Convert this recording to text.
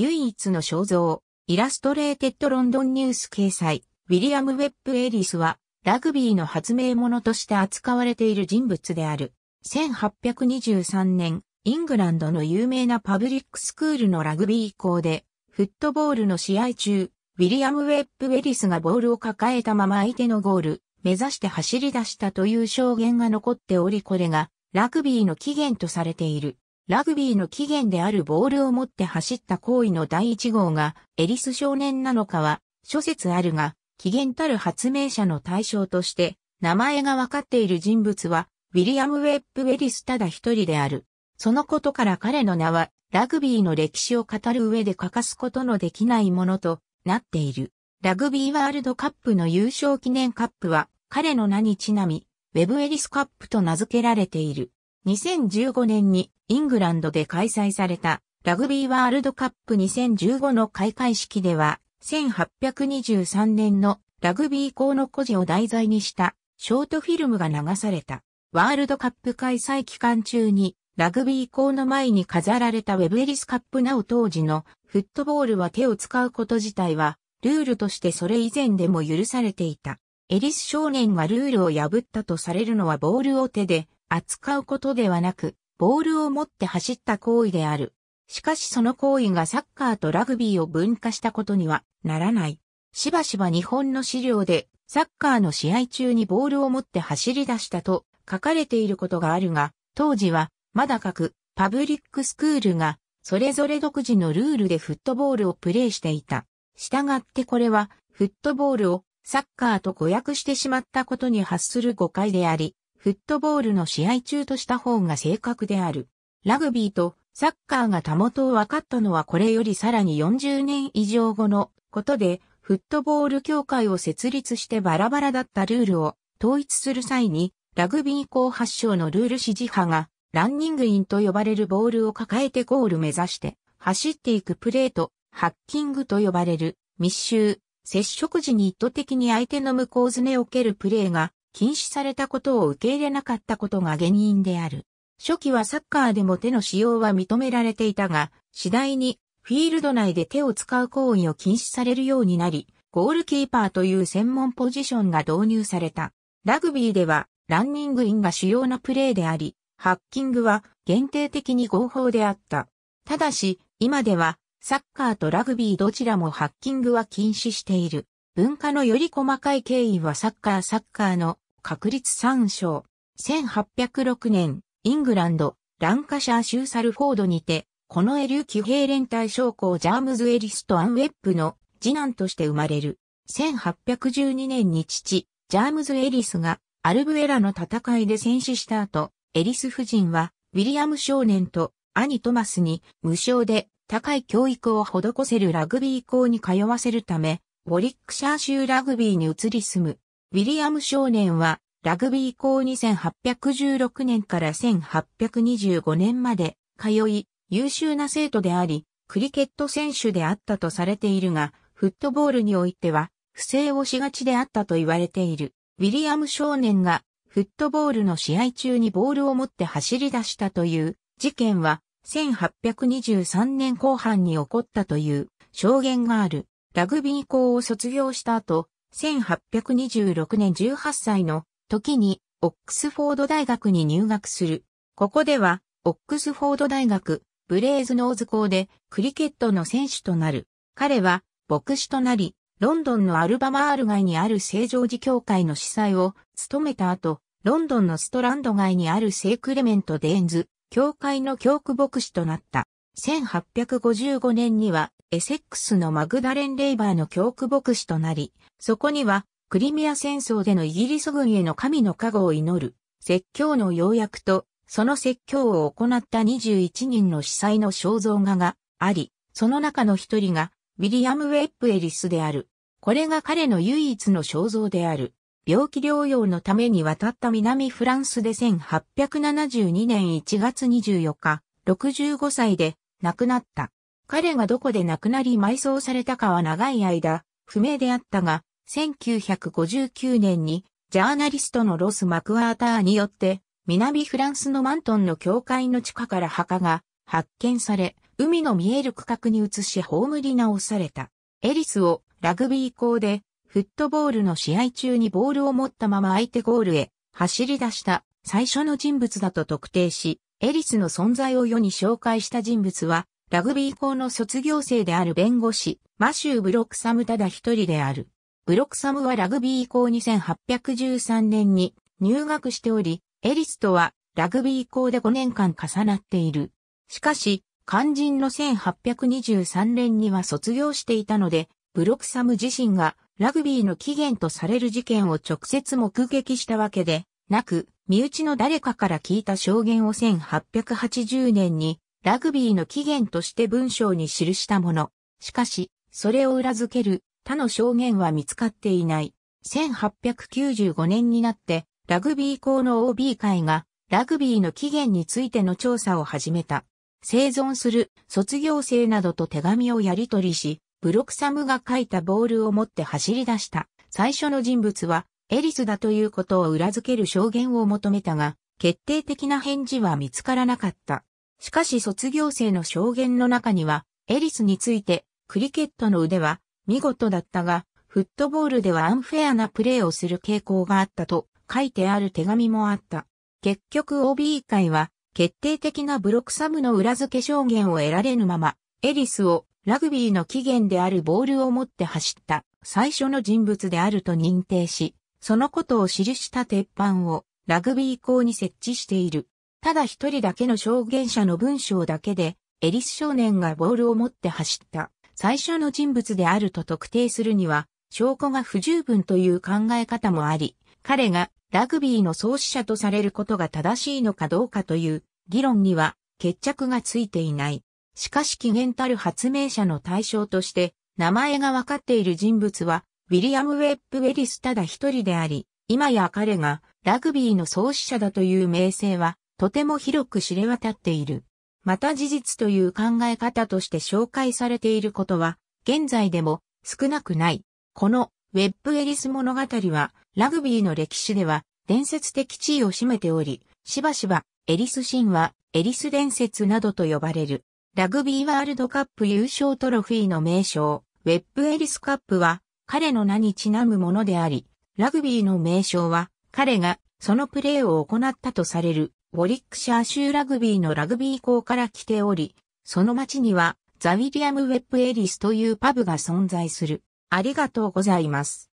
唯一の肖像、イラストレーテッドロンドンニュース掲載、ウィリアム・ウェップ・エリスは、ラグビーの発明者として扱われている人物である。1823年、イングランドの有名なパブリックスクールのラグビー校で、フットボールの試合中、ウィリアム・ウェップ・エリスがボールを抱えたまま相手のゴール、目指して走り出したという証言が残っておりこれが、ラグビーの起源とされている。ラグビーの起源であるボールを持って走った行為の第一号がエリス少年なのかは諸説あるが、起源たる発明者の対象として名前がわかっている人物はウィリアム・ウェップ・エリスただ一人である。そのことから彼の名はラグビーの歴史を語る上で欠かすことのできないものとなっている。ラグビーワールドカップの優勝記念カップは彼の名にちなみ、ウェブエリスカップと名付けられている。2015年にイングランドで開催されたラグビーワールドカップ2015の開会式では、1823年のラグビー校の孤児を題材にしたショートフィルムが流された。ワールドカップ開催期間中にラグビー校の前に飾られたウェブエリスカップなお当時のフットボールは手を使うこと自体はルールとしてそれ以前でも許されていた。エリス少年がルールを破ったとされるのはボールを手で扱うことではなく、ボールを持って走った行為である。しかしその行為がサッカーとラグビーを分化したことにはならない。しばしば日本の資料でサッカーの試合中にボールを持って走り出したと書かれていることがあるが、当時はまだ各パブリックスクールがそれぞれ独自のルールでフットボールをプレーしていた。従ってこれはフットボールをサッカーと誤訳してしまったことに発する誤解であり、フットボールの試合中とした方が正確である。ラグビーとサッカーがたもとを分かったのはこれよりさらに40年以上後のことで、フットボール協会を設立してバラバラだったルールを統一する際に、ラグビー校発祥のルール指示派が、ランニングインと呼ばれるボールを抱えてゴール目指して、走っていくプレート、ハッキングと呼ばれる密集、接触時に意図的に相手の向こうずねを蹴るプレーが禁止されたことを受け入れなかったことが原因である。初期はサッカーでも手の使用は認められていたが、次第にフィールド内で手を使う行為を禁止されるようになり、ゴールキーパーという専門ポジションが導入された。ラグビーではランニングインが主要なプレーであり、ハッキングは限定的に合法であった。ただし、今ではサッカーとラグビーどちらもハッキングは禁止している。文化のより細かい経緯はサッカーサッカーの確率参照。1806年、イングランド、ランカシャー州サルフォードにて、このエリュー騎兵連隊将校ジャームズ・エリスとアンウェップの次男として生まれる。1812年に父、ジャームズ・エリスがアルブエラの戦いで戦死した後、エリス夫人はウィリアム少年と兄トマスに無償で高い教育を施せるラグビー校に通わせるため、ウォリックシャー州ラグビーに移り住む。ウィリアム少年は、ラグビー校に8 1 6年から1825年まで通い、優秀な生徒であり、クリケット選手であったとされているが、フットボールにおいては、不正をしがちであったと言われている。ウィリアム少年が、フットボールの試合中にボールを持って走り出したという事件は、1823年後半に起こったという証言がある。ラグビー校を卒業した後、1826年18歳の時にオックスフォード大学に入学する。ここでは、オックスフォード大学、ブレーズノーズ校でクリケットの選手となる。彼は、牧師となり、ロンドンのアルバマール街にある聖ジョージ教会の司祭を務めた後、ロンドンのストランド街にある聖クレメント・デーンズ、教会の教区牧師となった。1855年にはエセックスのマグダレン・レイバーの教区牧師となり、そこにはクリミア戦争でのイギリス軍への神の加護を祈る説教の要約と、その説教を行った21人の司祭の肖像画があり、その中の一人がウィリアム・ウェップ・エリスである。これが彼の唯一の肖像である。病気療養のために渡った南フランスで1872年1月24日、65歳で亡くなった。彼がどこで亡くなり埋葬されたかは長い間、不明であったが、1959年に、ジャーナリストのロス・マクワーターによって、南フランスのマントンの教会の地下から墓が発見され、海の見える区画に移し葬り直された。エリスをラグビー校でフットボールの試合中にボールを持ったまま相手ゴールへ走り出した最初の人物だと特定し、エリスの存在を世に紹介した人物は、ラグビー校の卒業生である弁護士、マシュー・ブロックサムただ一人である。ブロックサムはラグビー校2813年に入学しており、エリスとはラグビー校で5年間重なっている。しかし、肝心の1823年には卒業していたので、ブロックサム自身がラグビーの起源とされる事件を直接目撃したわけで、なく、身内の誰かから聞いた証言を1880年にラグビーの起源として文章に記したもの。しかし、それを裏付ける他の証言は見つかっていない。1895年になってラグビー校の OB 会がラグビーの起源についての調査を始めた。生存する卒業生などと手紙をやり取りし、ブロクサムが書いたボールを持って走り出した。最初の人物はエリスだということを裏付ける証言を求めたが、決定的な返事は見つからなかった。しかし卒業生の証言の中には、エリスについて、クリケットの腕は見事だったが、フットボールではアンフェアなプレーをする傾向があったと書いてある手紙もあった。結局 OB 会は決定的なブロックサムの裏付け証言を得られぬまま、エリスをラグビーの起源であるボールを持って走った最初の人物であると認定し、そのことを記した鉄板をラグビー校に設置している。ただ一人だけの証言者の文章だけで、エリス少年がボールを持って走った最初の人物であると特定するには、証拠が不十分という考え方もあり、彼がラグビーの創始者とされることが正しいのかどうかという議論には決着がついていない。しかし起源たる発明者の対象として名前がわかっている人物はウィリアム・ウェップ・ウェリスただ一人であり、今や彼がラグビーの創始者だという名声はとても広く知れ渡っている。また事実という考え方として紹介されていることは現在でも少なくない。このウェップ・エリス物語はラグビーの歴史では伝説的地位を占めており、しばしばエリス神話、エリス伝説などと呼ばれる。ラグビーワールドカップ優勝トロフィーの名称、ウェップ・エリスカップは彼の名にちなむものであり、ラグビーの名称は、彼がそのプレーを行ったとされる、ウォリックシャー州ラグビーのラグビー校から来ており、その町には、ザ・ウィリアム・ウェップ・エリスというパブが存在する。ありがとうございます。